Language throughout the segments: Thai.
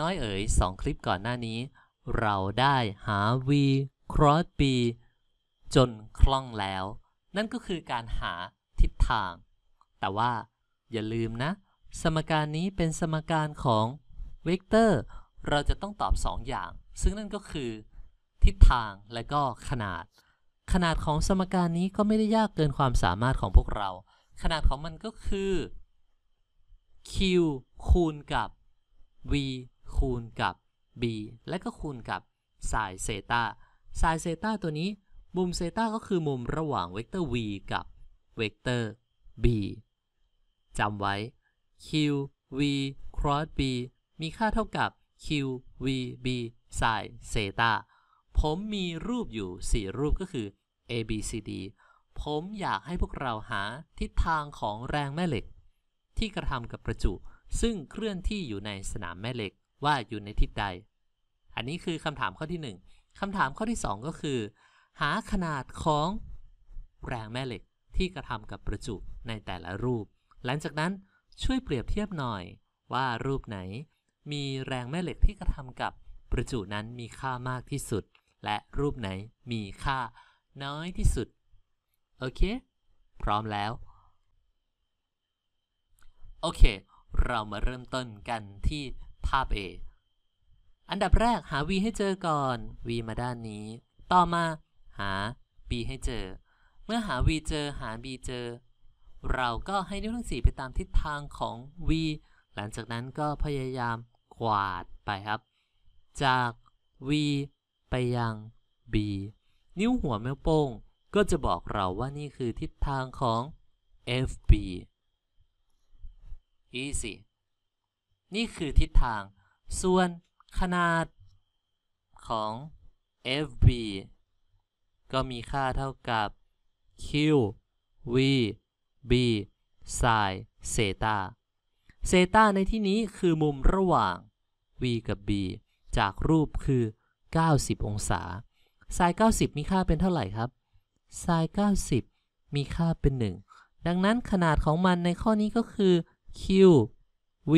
น้อยเอ๋ยสองคลิปก่อนหน้านี้ เราได้หา v cross b จนคล่องแล้ว นั่นก็คือการหาทิศทาง แต่ว่าอย่าลืมนะ สมการนี้เป็นสมการของเวกเตอร์เราจะต้องตอบ2อย่าง ซึ่งนั่นก็คือ ทิศทางและก็ขนาด ขนาดของสมการนี้ก็ไม่ได้ยากเกินความสามารถของพวกเรา ขนาดของมันก็คือ q คูณกับ v คูณกับ b และก็คูณกับสายเซตา สายเซตาตัวนี้ มุมเซตาก็คือมุมระหว่างเวกเตอร์ v กับเวกเตอร์ b จำไว้ q v cross b มีค่าเท่ากับ q v b sin เซตา ผมมีรูปอยู่ 4 รูปก็คือ a b c d ผมอยากให้พวกเราหาทิศทางของแรงแม่เหล็ก ที่กระทำกับประจุซึ่งเคลื่อนที่อยู่ในสนามแม่เหล็กว่าอยู่ใน ทิศใด อันนี้คือคำถามข้อที่ 1 คำถามข้อที่ 2 ก็คือ หาขนาดของ แรงแม่เหล็กที่ กระทำกับประจุในแต่ละรูป หลังจากนั้นช่วยเปรียบเทียบหน่อยว่ารูปไหน มีแรงแม่เหล็กที่กระทำกับประจุนั้นมีค่ามากที่สุด และรูปไหนมีค่าน้อยที่สุด โอเค พร้อมแล้วโอเค เรามาเริ่มต้นกันที่ภาพ A อันดับแรกหา v ให้เจอก่อน v มาด้านนี้ ต่อมาหา b ให้เจอ เมื่อหา v เจอหา b เจอ เราก็ให้นิ้วทั้งสี่ไปตามทิศทางของ v หลังจากนั้นก็พยายามกวาดไปครับ จาก v ไปยัง b นิ้วหัวแม่โป้งก็จะบอกเราว่านี่คือทิศทางของ fb easy นี่คือทิศทาง ส่วนขนาด ของ f b ก็มีค่าเท่ากับ q v b sin เซตาเซตาในที่นี้คือมุมระหว่าง v กับ b จากรูปคือ 90 องศา sin 90 มีค่าเป็นเท่าไหร่ครับ sin 90 มีค่าเป็น 1 ดังนั้นขนาดของมันในข้อนี้ก็คือ q v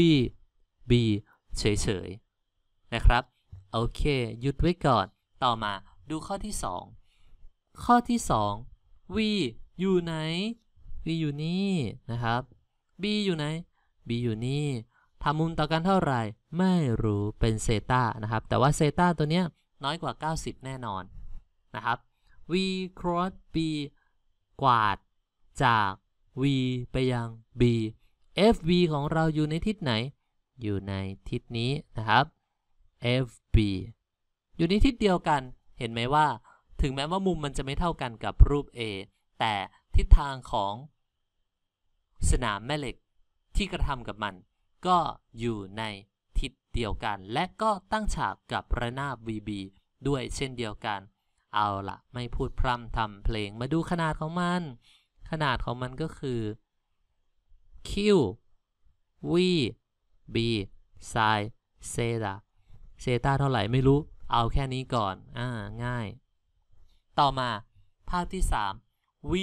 b ยเฉย ๆ นะครับ โอเคหยุดไว้ก่อนต่อมาดูข้อที่ 2 ข้อที่ 2 V อยู่ไหน V อยู่นี่นะครับ b อยู่ไหน b อยู่นี่ทำมุมต่อกันเท่าไหร่ไม่รู้เป็นเซตานะครับ แต่ว่าเซตาตัวเนี้ย น้อยกว่า 90 แน่นอนนะครับ v cross b กวาด จาก v ไปยัง b fv ของเราอยู่ในทิศไหนอยู่ในทิศนี้นะครับ FB อยู่ในทิศเดียวกัน เห็นไหมว่าถึงแม้ว่ามุมมันจะไม่เท่ากันกับรูป A แต่ทิศทางของ สนามแม่เหล็กที่กระทำกับมัน ก็อยู่ในทิศเดียวกัน และก็ตั้งฉากกับระนาบ VB ด้วยเช่นเดียวกัน เอาละไม่พูดพร่ำทำเพลงมาดูขนาดของมัน ขนาดของมันก็คือ Q V b sin เซตาเซตาเท่าไหร่ไม่รู้ เอาแค่นี้ก่อน อ่าง่าย ต่อมาภาพที่ 3 v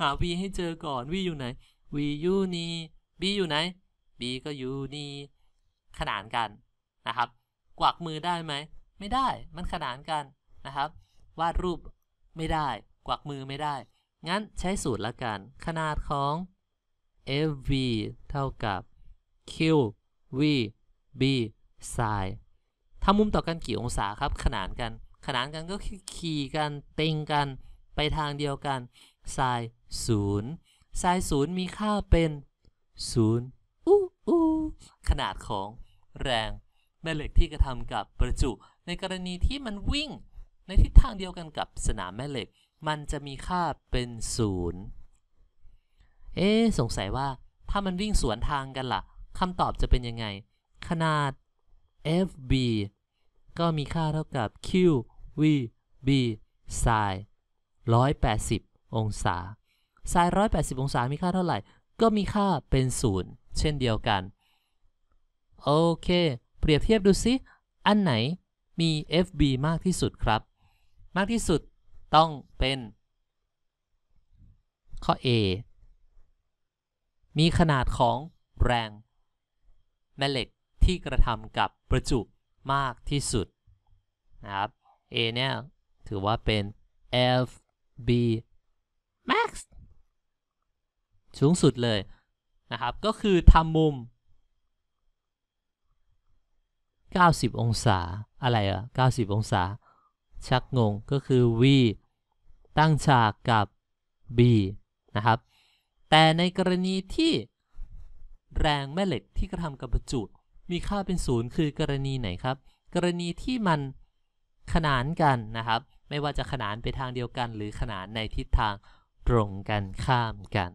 หา v ให้เจอก่อน v อยู่ไหน v อยู่นี่ b อยู่ไหน b ก็อยู่นี่ ขนานกัน นะครับ กวักมือได้ไหม ไม่ได้มันขนานกันนะครับ วาดรูปไม่ได้ กวักมือไม่ได้ งั้นใช้สูตรละกัน ขนาดของ fv เท่ากับ Q V B sin ้ามุมต่อกันกี่องศาครับขนานกัน ขนานกันก็คือขี่กันเต็งกันไปทางเดียวกัน sin ศูนย์ sin ศูนย์มีค่าเป็นศูนย์อู้อู้ขนาดของ แรงแม่เหล็กที่กระทำกับประจุ ในกรณีที่มันวิ่ง ในทิศทางเดียวกันกับสนามแม่เหล็ก มันจะมีค่าเป็นศูนย์เอ๊สงสัยว่าถ้ามันวิ่งสวนทางกันละ่ะคำตอบจะเป็นยังไง ขนาด fb ก็มีค่าเท่ากับ qvb sine 180 องศา sine 180 องศามีค่าเท่าไหร่ ก็มีค่าเป็นศูนย์เช่นเดียวกัน โอเค เปรียบเทียบดูซิ อันไหนมี fb มากที่สุดครับ มากที่สุดต้องเป็น ข้อ a มีขนาดของแรงแม่เหล็กที่กระทำกับประจุมากที่สุดนะครับ A เนี่ยถือว่าเป็น F B max สูงสุดเลยนะครับก็คือทำมุม 90 องศาอะไรอะ90 องศาชักงงก็คือ V ตั้งฉากกับ B นะครับแต่ในกรณีที่แรงแม่เหล็กที่กระทำกับประจุมีค่าเป็นศูนย์คือ กรณีไหนครับ กรณีที่มันขนานกันนะครับ ไม่ว่าจะขนานไปทางเดียวกัน หรือขนานในทิศทางตรงกันข้ามกัน